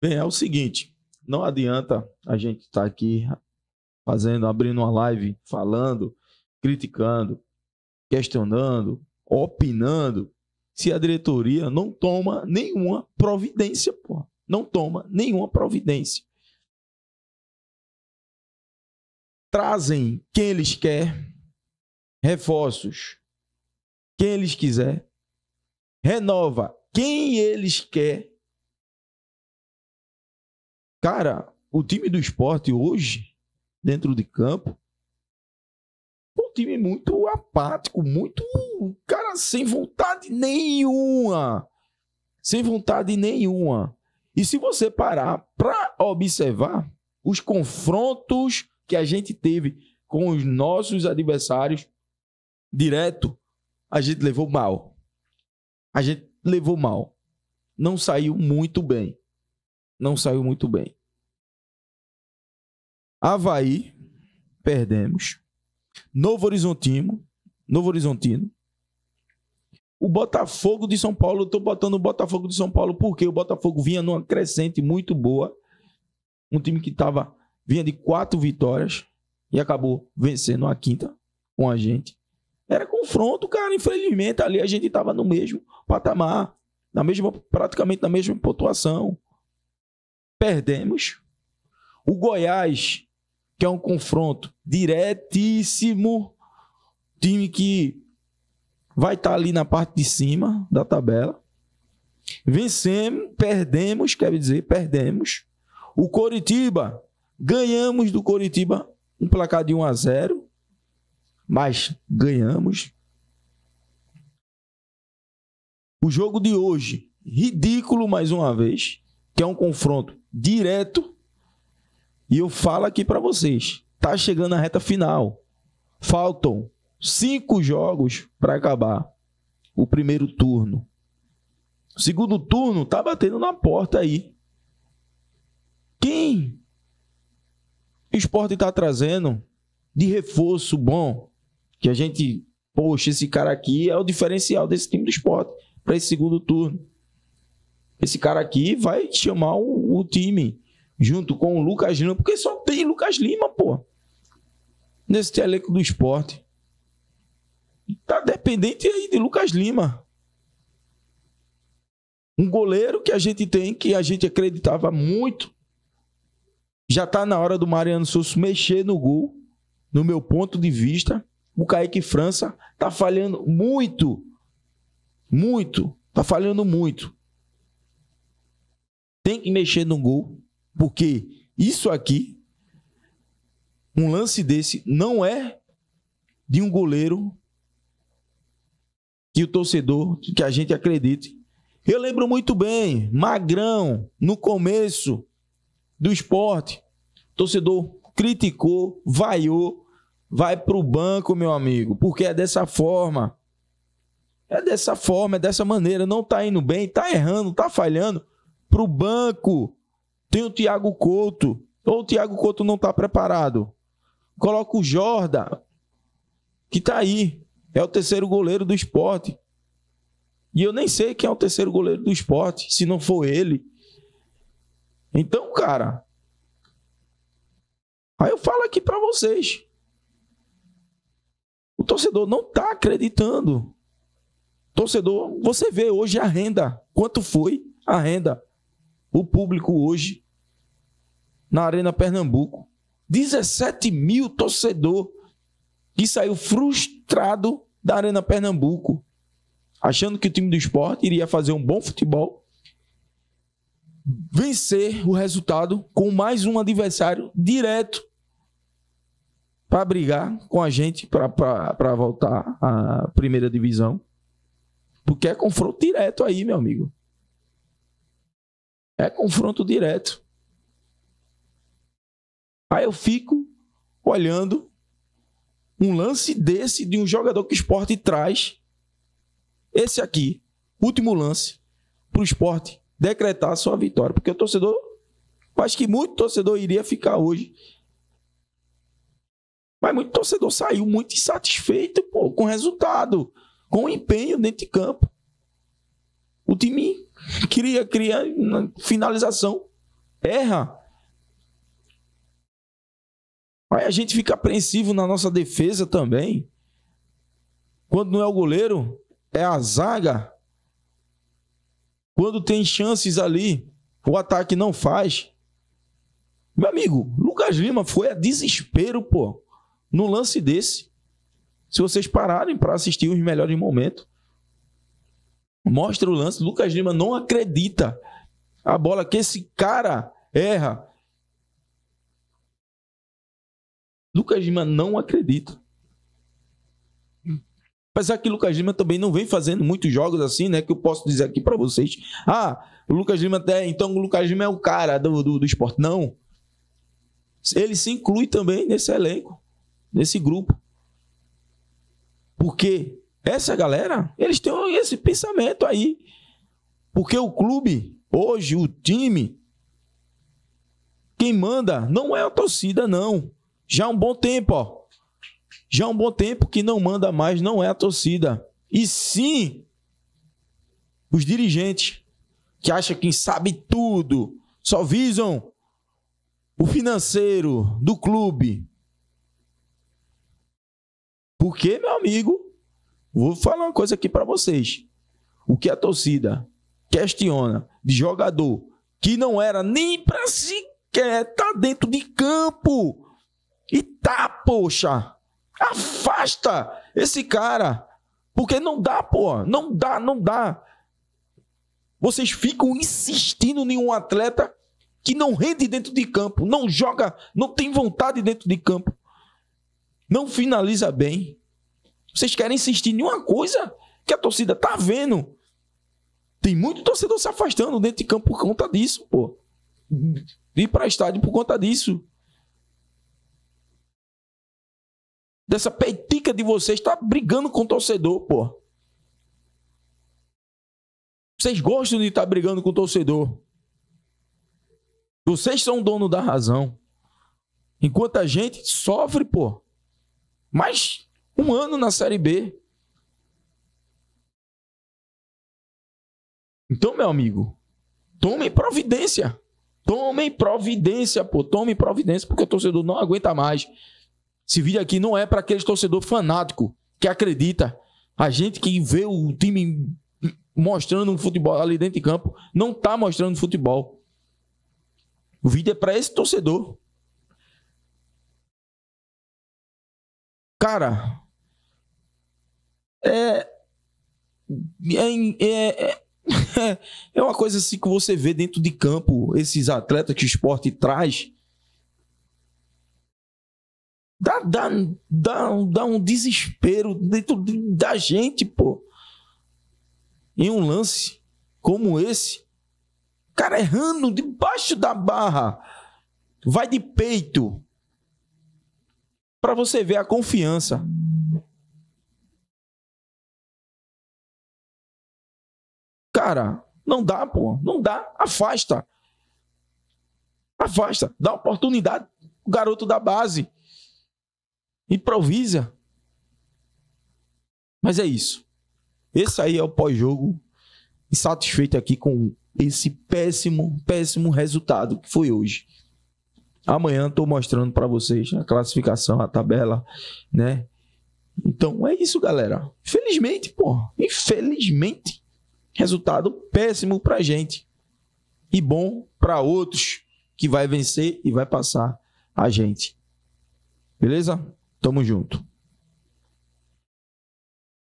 Bem, é o seguinte, não adianta a gente estar tá aqui fazendo, abrindo uma live, falando, criticando, questionando, opinando, se a diretoria não toma nenhuma providência, pô, Não toma nenhuma providência. Trazem quem eles quer, reforços, quem eles quiser, renova quem eles quer Cara, o time do esporte hoje, dentro de campo, é um time muito apático, muito. Cara, sem vontade nenhuma. Sem vontade nenhuma. E se você parar para observar os confrontos que a gente teve com os nossos adversários direto, a gente levou mal. A gente levou mal. Não saiu muito bem não saiu muito bem. Havaí, perdemos. Novo Horizontino, Novo Horizontino. O Botafogo de São Paulo, estou botando o Botafogo de São Paulo porque o Botafogo vinha numa crescente muito boa. Um time que tava, vinha de quatro vitórias e acabou vencendo a quinta com a gente. Era confronto, cara. Infelizmente, ali a gente estava no mesmo patamar, na mesma, praticamente na mesma pontuação perdemos. O Goiás, que é um confronto diretíssimo, time que vai estar tá ali na parte de cima da tabela. Vencemos, perdemos, quer dizer, perdemos. O Coritiba, ganhamos do Coritiba um placar de 1 a 0, mas ganhamos. O jogo de hoje, ridículo mais uma vez que é um confronto direto. E eu falo aqui para vocês, tá chegando a reta final. Faltam cinco jogos para acabar o primeiro turno. O segundo turno tá batendo na porta aí. Quem o esporte está trazendo de reforço bom, que a gente, poxa, esse cara aqui é o diferencial desse time do esporte para esse segundo turno. Esse cara aqui vai chamar o, o time junto com o Lucas Lima, porque só tem Lucas Lima, pô. Nesse elenco do esporte. Tá dependente aí de Lucas Lima. Um goleiro que a gente tem, que a gente acreditava muito. Já tá na hora do Mariano Souza mexer no gol, no meu ponto de vista. O Kaique França tá falhando muito. Muito. Tá falhando muito tem que mexer no gol, porque isso aqui, um lance desse, não é de um goleiro que o torcedor, que a gente acredite. Eu lembro muito bem, Magrão, no começo do esporte, torcedor criticou, vaiou, vai para o banco, meu amigo, porque é dessa forma. É dessa forma, é dessa maneira. Não está indo bem, está errando, está falhando para o banco, tem o Thiago Couto. Ou o Thiago Couto não está preparado. Coloca o Jorda, que está aí. É o terceiro goleiro do esporte. E eu nem sei quem é o terceiro goleiro do esporte, se não for ele. Então, cara. Aí eu falo aqui para vocês. O torcedor não tá acreditando. Torcedor, você vê hoje a renda. Quanto foi a renda? o público hoje na Arena Pernambuco. 17 mil torcedor que saiu frustrado da Arena Pernambuco, achando que o time do esporte iria fazer um bom futebol, vencer o resultado com mais um adversário direto para brigar com a gente para voltar à primeira divisão. Porque é confronto direto aí, meu amigo. É confronto direto. Aí eu fico olhando um lance desse de um jogador que o esporte traz. Esse aqui, último lance, para o esporte decretar a sua vitória. Porque o torcedor, acho que muito torcedor iria ficar hoje. Mas muito torcedor saiu muito insatisfeito pô, com o resultado, com o empenho dentro de campo. O time Cria, cria, finalização. Erra. Aí a gente fica apreensivo na nossa defesa também. Quando não é o goleiro, é a zaga. Quando tem chances ali, o ataque não faz. Meu amigo, Lucas Lima foi a desespero, pô, no lance desse. Se vocês pararem para assistir os melhores momentos, Mostra o lance. Lucas Lima não acredita. A bola que esse cara erra. Lucas Lima não acredita. Apesar que o Lucas Lima também não vem fazendo muitos jogos assim, né? Que eu posso dizer aqui para vocês. Ah, o Lucas Lima até. Então o Lucas Lima é o cara do, do, do esporte. Não. Ele se inclui também nesse elenco, nesse grupo. Porque essa galera, eles têm esse pensamento aí. Porque o clube, hoje, o time, quem manda não é a torcida, não. Já há um bom tempo, ó. Já há um bom tempo que não manda mais, não é a torcida. E sim, os dirigentes, que acham que sabe tudo, só visam o financeiro do clube. Porque, meu amigo, Vou falar uma coisa aqui para vocês. O que a torcida questiona de jogador que não era nem para sequer tá dentro de campo. E tá, poxa. Afasta esse cara. Porque não dá, pô. Não dá, não dá. Vocês ficam insistindo em um atleta que não rende dentro de campo, não joga, não tem vontade dentro de campo, não finaliza bem. Vocês querem insistir em uma coisa que a torcida tá vendo. Tem muito torcedor se afastando dentro de campo por conta disso, pô. Ir para estádio por conta disso. Dessa petica de vocês tá brigando com o torcedor, pô. Vocês gostam de estar tá brigando com o torcedor. Vocês são dono da razão. Enquanto a gente sofre, pô. Mas um ano na Série B. Então, meu amigo, tomem providência. Tomem providência, pô. Tomem providência, porque o torcedor não aguenta mais. Esse vídeo aqui não é para aquele torcedor fanático que acredita. A gente que vê o time mostrando um futebol ali dentro de campo, não tá mostrando futebol. O vídeo é para esse torcedor. Cara, é, é, é é, é uma coisa assim que você vê dentro de campo, esses atletas que o esporte traz. Dá, dá, dá, dá um desespero dentro da gente, pô. Em um lance como esse, cara errando debaixo da barra, vai de peito. Para você ver a confiança. cara, não dá, pô. Não dá. Afasta. Afasta. Dá oportunidade o garoto da base. Improvisa. Mas é isso. Esse aí é o pós-jogo. Insatisfeito aqui com esse péssimo, péssimo resultado que foi hoje. Amanhã estou mostrando para vocês a classificação, a tabela, né? Então é isso, galera. Infelizmente, pô. Infelizmente. Resultado péssimo para a gente e bom para outros que vai vencer e vai passar a gente. Beleza? Tamo junto.